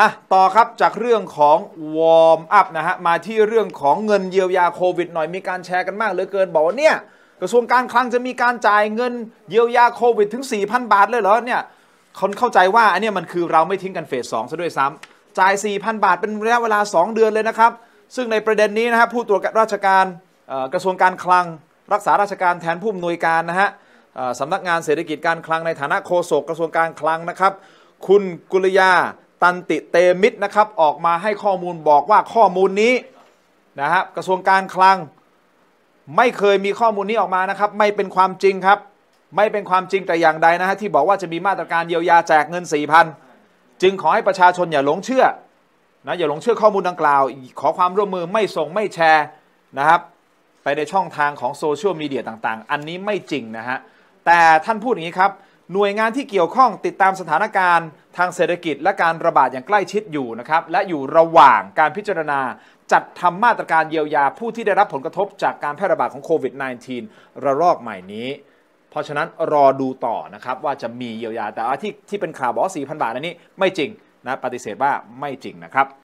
อ่ะ ต่อครับ จากเรื่องของวอร์มอัพนะฮะ มาที่เรื่องของเงินเยียวยาโควิดหน่อย มีการแชร์กันมากเหลือเกิน บอกว่าเนี่ย กระทรวงการคลังจะมีการจ่ายเงินเยียวยาโควิดถึง 4,000 บาทเลยเหรอ เนี่ย คนเข้าใจว่า อันนี้มันคือเราไม่ทิ้งกันเฟสสองซะด้วยซ้ำจ่าย 4,000 บาทเป็นระยะเวลา 2 เดือนเลยนะครับ ซึ่งในประเด็นนี้นะครับผู้ตรวจราชการกระทรวงการคลัง รักษาราชการแทนผู้อำนวยการนะฮะสำนักงานเศรษฐกิจการคลังในฐานะโฆษกกระทรวงการคลังนะครับ คุณกุลยาตันติเตมิตรนะครับออกมาให้ข้อมูลบอกว่าข้อมูลนี้นะครับกระทรวงการคลัง ไม่เคยมีข้อมูลนี้ออกมานะครับ ไม่เป็นความจริงครับ ไม่เป็นความจริงแต่อย่างใดนะฮะที่บอกว่าจะมีมาตรการเยียวยาแจกเงิน4ี่พันจึงขอให้ประชาชนอย่าหลงเชื่อนะอย่าหลงเชื่อข้อมูลดังกล่าว ขอความร่วมมือไม่ส่งไม่แชร์นะครับ ไปในช่องทางของโซเชียลมีเดียต่างๆอันนี้ไม่จริงนะฮะแต่ท่านพูดอย่างนี้ครับหน่วยงานที่เกี่ยวข้องติดตามสถานการณ์ทางเศรษฐกิจและการระบาดอย่างใกล้ชิดอยู่นะครับ และอยู่ระหว่างการพิจารณาจัดทำมาตรการเยียวยาผู้ที่ได้รับผลกระทบจากการแพร่ระบาดของโควิด -19 ระลอกใหม่นี้ เพราะฉะนั้นรอดูต่อนะครับว่าจะมีเยียวยาแต่ที่ที่เป็นข่าวบอกว่า4,000 บาทอันนี้ไม่จริงนะปฏิเสธว่าไม่จริงนะครับ